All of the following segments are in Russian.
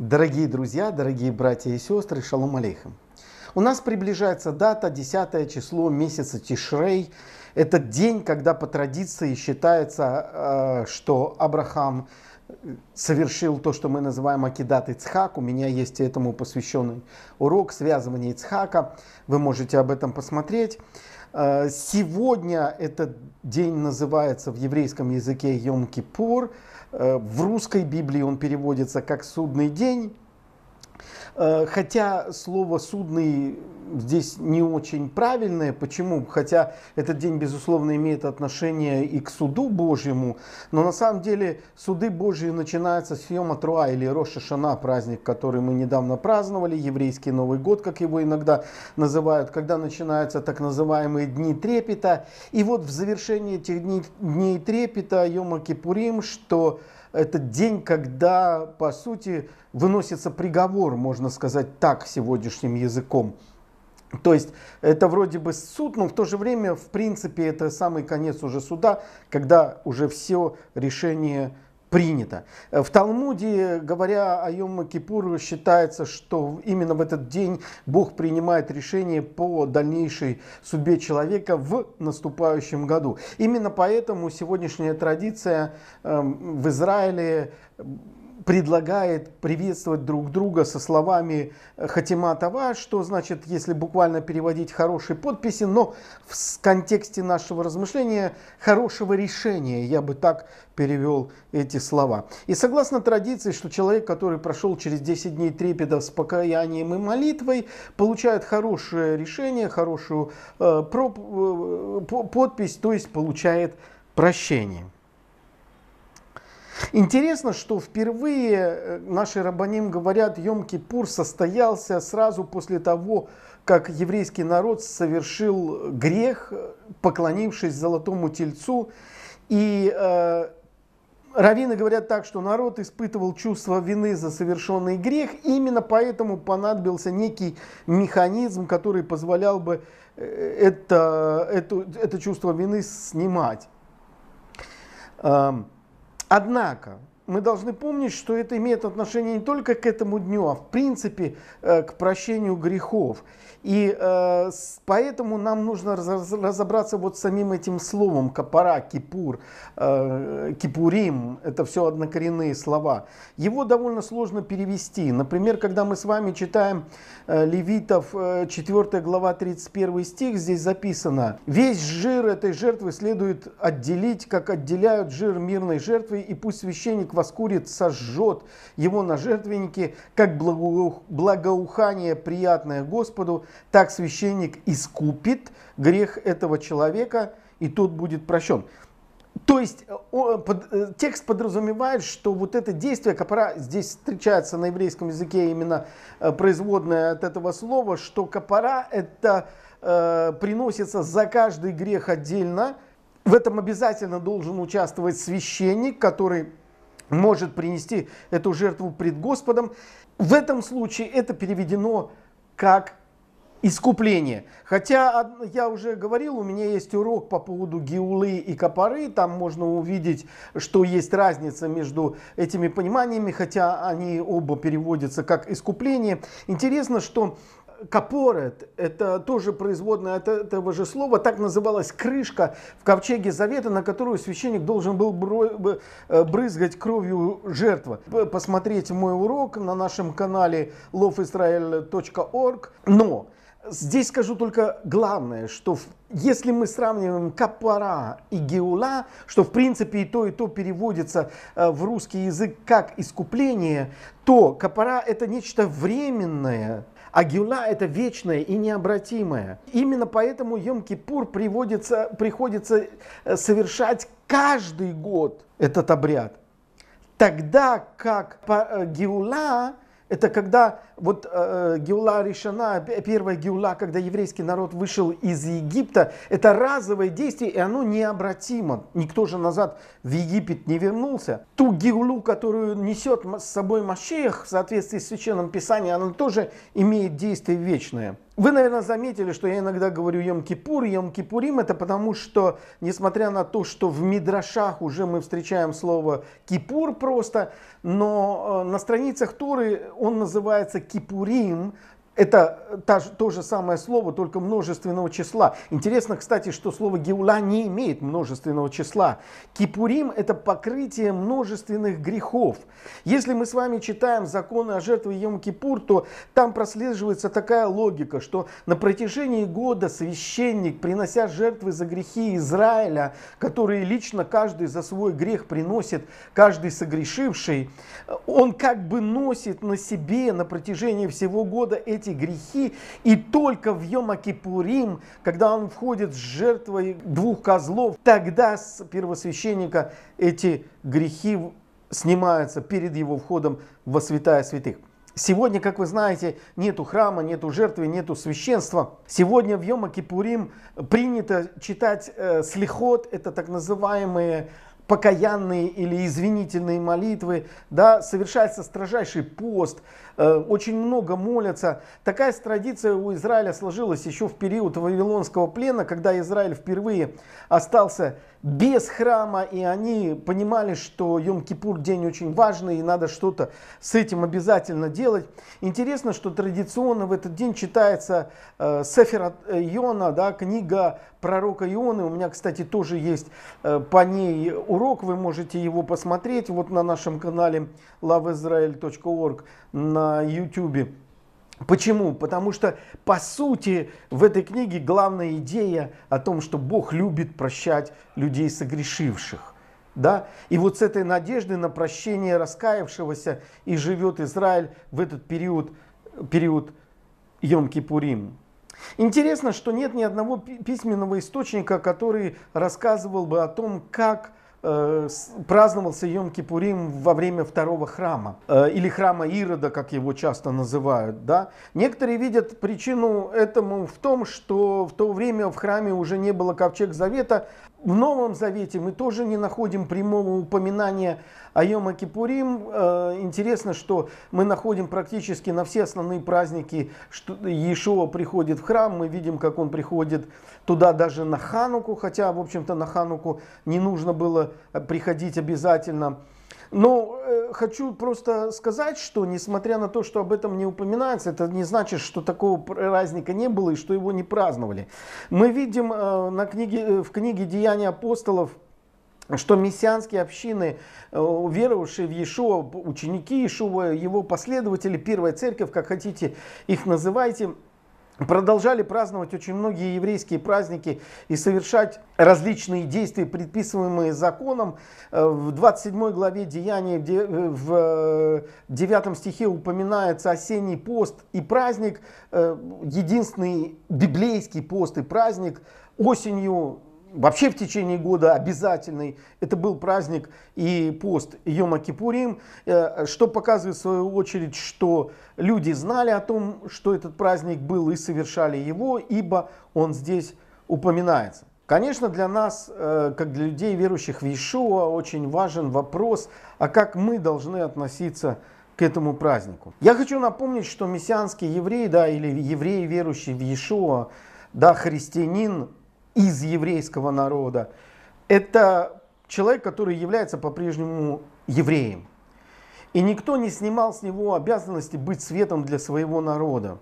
Дорогие друзья, дорогие братья и сестры, шалом алейхам. У нас приближается дата, 10 число месяца Тишрей. Это день, когда по традиции считается, э, что Абрахам совершил то, что мы называем Акидат Ицхак. У меня есть этому посвященный урок связывания Ицхака. Вы можете об этом посмотреть. Э, сегодня этот день называется в еврейском языке Йом-Кипур. Э, в русской Библии он переводится как «Судный день». Э, хотя слово «судный» здесь не очень правильное. Почему? Хотя этот день, безусловно, имеет отношение и к суду Божьему, но на самом деле суды Божьи начинаются с Йома Труа или Роша Шана, праздник, который мы недавно праздновали, еврейский Новый год, как его иногда называют, когда начинаются так называемые Дни Трепета. И вот в завершении этих дней, дней Трепета Йома Кипурим, что это день, когда, по сути, выносится приговор, можно сказать так, сегодняшним языком. То есть это вроде бы суд, но в то же время, в принципе, это самый конец уже суда, когда уже все решение принято. Э, в Талмуде, говоря о Йом Кипуру, считается, что именно в этот день Бог принимает решение по дальнейшей судьбе человека в наступающем году. Именно поэтому сегодняшняя традиция эм, в Израиле предлагает приветствовать друг друга со словами «Хатима Тава», что значит, если буквально переводить «хорошие подписи», но в контексте нашего размышления «хорошего решения», я бы так перевел эти слова. И согласно традиции, что человек, который прошел через 10 дней трепета с покаянием и молитвой, получает хорошее решение, хорошую э, проп, э, подпись, то есть получает прощение. Интересно, что впервые э, наши рабаним говорят, Йом-Кипур состоялся сразу после того, как еврейский народ совершил грех, поклонившись золотому тельцу. И э, раввины говорят так, что народ испытывал чувство вины за совершенный грех, именно поэтому понадобился некий механизм, который позволял бы э, это, это, это чувство вины снимать. Эм, Однако, мы должны помнить, что это имеет отношение не только к этому дню, а в принципе э, к прощению грехов. И э, поэтому нам нужно разобраться вот с самим этим словом «капара», «кипур», э, «кипурим». Это все однокоренные слова. Его довольно сложно перевести. Например, когда мы с вами читаем Левитов 4 глава 31 стих, здесь записано «Весь жир этой жертвы следует отделить, как отделяют жир мирной жертвы, и пусть священник воскурит, сожжет его на жертвеннике, как благоухание приятное Господу, так священник искупит грех этого человека, и тот будет прощен. То есть э, он, под, э, текст подразумевает, что вот это действие копора, здесь встречается на еврейском языке именно э, производное от этого слова, что копора это э, приносится за каждый грех отдельно. В этом обязательно должен участвовать священник, который может принести эту жертву пред Господом. В этом случае это переведено как искупление. Хотя я уже говорил, у меня есть урок по поводу гиулы и копоры, там можно увидеть, что есть разница между этими пониманиями, хотя они оба переводятся как искупление. Интересно, что капорет, это тоже производное от этого же слова, так называлась крышка в ковчеге завета, на которую священник должен был э, брызгать кровью жертвы. Посмотрите мой урок на нашем канале loveisrael.org. Но Здесь скажу только главное, что в, если мы сравниваем капара и геула, что в принципе и то, и то переводится э, в русский язык как искупление, то капара это нечто временное, а гюна это вечное и необратимое. Именно поэтому Йом-Кипур приводится, приходится э, совершать каждый год этот обряд. Тогда как гиула это когда вот э, э Геула решена, первая Геула, когда еврейский народ вышел из Египта, это разовое действие, и оно необратимо. Никто же назад в Египет не вернулся. Ту Геулу, которую несет с собой Машех в соответствии с Священным Писанием, она тоже имеет действие вечное. Вы, наверное, заметили, что я иногда говорю Йом-Кипур, Йом-Кипурим, это потому что, несмотря на то, что в Мидрашах уже мы встречаем слово Кипур просто, но э, на страницах Торы он называется Кипурим, это та, то же самое слово, только множественного числа. Интересно, кстати, что слово геула не имеет множественного числа. Кипурим – это покрытие множественных грехов. Если мы с вами читаем законы о жертве Йом-Кипур, то там прослеживается такая логика, что на протяжении года священник, принося жертвы за грехи Израиля, которые лично каждый за свой грех приносит, каждый согрешивший, он как бы носит на себе на протяжении всего года эти эти грехи. И только в Йома-Кипурим, когда он входит с жертвой двух козлов, тогда с первосвященника эти грехи снимаются перед его входом во святая святых. Сегодня, как вы знаете, нету храма, нету жертвы, нету священства. Сегодня в Йома-Кипурим принято читать э, слихот, это так называемые покаянные или извинительные молитвы, да, совершается строжайший пост, Э, очень много молятся. Такая традиция у Израиля сложилась еще в период Вавилонского плена, когда Израиль впервые остался без храма, и они понимали, что Йом-Кипур день очень важный, и надо что-то с этим обязательно делать. Интересно, что традиционно в этот день читается э, Сефер э, Иона, да, книга пророка Ионы. У меня, кстати, тоже есть э, по ней урок, вы можете его посмотреть вот на нашем канале loveisrael.org на на YouTube. Почему? Потому что, по сути, в этой книге главная идея о том, что Бог любит прощать людей согрешивших. Да? И вот с этой надежды на прощение раскаявшегося и живет Израиль в этот период, период Йом-Кипурим. Интересно, что нет ни одного письменного источника, который рассказывал бы о том, как Э, праздновался Йом-Кипурим во время второго храма, э, или храма Ирода, как его часто называют. Да? Некоторые видят причину этому в том, что в то время в храме уже не было ковчег завета. В Новом Завете мы тоже не находим прямого упоминания а Йома Кипурим, э, интересно, что мы находим практически на все основные праздники, что Иешуа приходит в храм, мы видим, как он приходит туда даже на Хануку, хотя, в общем-то, на Хануку не нужно было э, приходить обязательно. Но э, хочу просто сказать, что несмотря на то, что об этом не упоминается, это не значит, что такого праздника не было и что его не праздновали. Мы видим на книге, в книге «Деяния апостолов» что мессианские общины, э, веровавшие в Иешуа, ученики Иешуа, его последователи, первая церковь, как хотите их называйте, продолжали праздновать очень многие еврейские праздники и совершать различные действия, предписываемые законом. Э, в 27 главе Деяния, э, в 9 стихе упоминается осенний пост и праздник, единственный библейский пост и праздник. Осенью вообще в течение года обязательный. Это был праздник и пост Йома Кипурим, э, что показывает в свою очередь, что люди знали о том, что этот праздник был и совершали его, ибо он здесь упоминается. Конечно, для нас, э, как для людей, верующих в Иешуа, очень важен вопрос, а как мы должны относиться к этому празднику. Я хочу напомнить, что мессианские евреи, да, или евреи, верующие в Иешуа, да, христианин, из еврейского народа. Это человек, который является по-прежнему евреем. И никто не снимал с него обязанности быть светом для своего народа.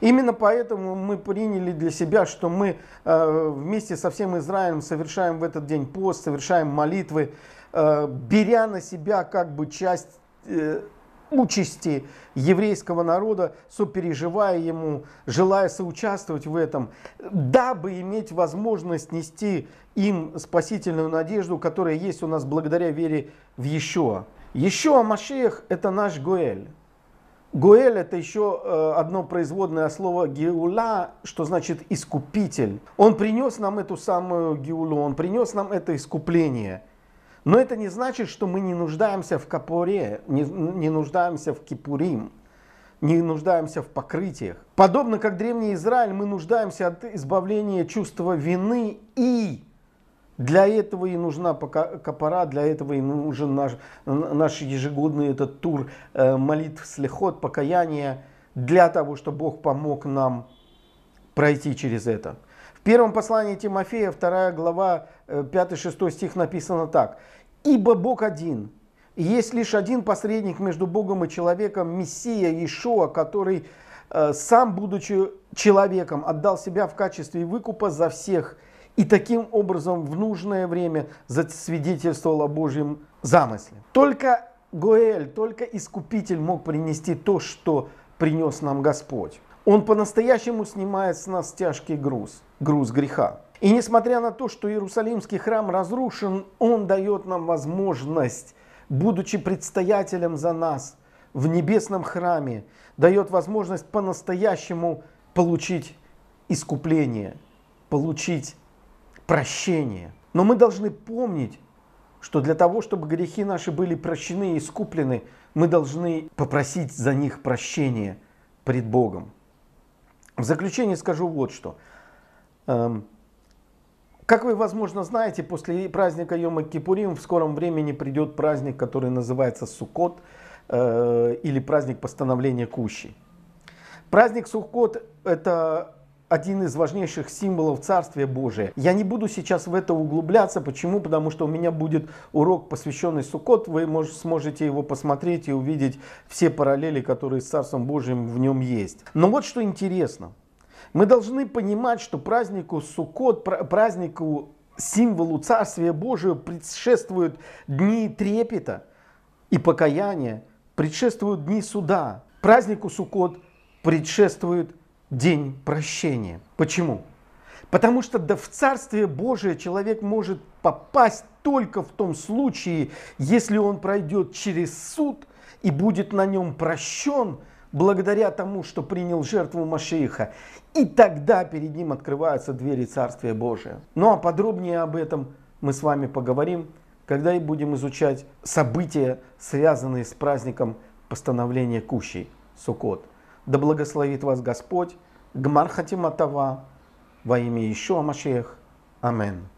Именно поэтому мы приняли для себя, что мы э, вместе со всем Израилем совершаем в этот день пост, совершаем молитвы, э, беря на себя как бы часть э, участи еврейского народа, сопереживая ему, желая соучаствовать в этом, дабы иметь возможность нести им спасительную надежду, которая есть у нас благодаря вере в Еще о Машеях – это наш Гоэль. Гуэль это еще э, одно производное слово геула, что значит искупитель. Он принес нам эту самую геулу, он принес нам это искупление – но это не значит, что мы не нуждаемся в капуре, не, не нуждаемся в кипурим, не нуждаемся в покрытиях. Подобно как древний Израиль, мы нуждаемся от избавления чувства вины и для этого и нужна капора, для этого и нужен наш, наш ежегодный этот тур э, молитв, слехот, покаяния, для того, чтобы Бог помог нам пройти через это первом послании Тимофея, 2 глава, 5-6 э, стих написано так. «Ибо Бог один, есть лишь один посредник между Богом и человеком, Мессия Иешуа, который э, сам, будучи человеком, отдал себя в качестве выкупа за всех и таким образом в нужное время засвидетельствовал о Божьем замысле. Только Гоэль, только Искупитель мог принести то, что принес нам Господь. Он по-настоящему снимает с нас тяжкий груз, груз греха. И несмотря на то, что Иерусалимский храм разрушен, он дает нам возможность, будучи предстоятелем за нас в небесном храме, дает возможность по-настоящему получить искупление, получить прощение. Но мы должны помнить, что для того, чтобы грехи наши были прощены и искуплены, мы должны попросить за них прощения пред Богом. В заключение скажу вот что. Эм, как вы, возможно, знаете, после праздника Йома-Кипурим в скором времени придет праздник, который называется Суккот э, или праздник постановления Кущи. Праздник Суккот – это один из важнейших символов Царствия Божия. Я не буду сейчас в это углубляться. Почему? Потому что у меня будет урок, посвященный Суккот. Вы можете, сможете его посмотреть и увидеть все параллели, которые с Царством Божьим в нем есть. Но вот что интересно. Мы должны понимать, что празднику Суккот, празднику символу Царствия Божия предшествуют дни трепета и покаяния, предшествуют дни суда. Празднику Суккот предшествуют день прощения. Почему? Потому что да в Царствие Божие человек может попасть только в том случае, если он пройдет через суд и будет на нем прощен благодаря тому, что принял жертву Машииха. И тогда перед ним открываются двери Царствия Божия. Ну а подробнее об этом мы с вами поговорим, когда и будем изучать события, связанные с праздником постановления Кущей, Суккот. Да благословит вас Господь. Гмар Хатиматава. Во имя Ишуа Машех. Аминь.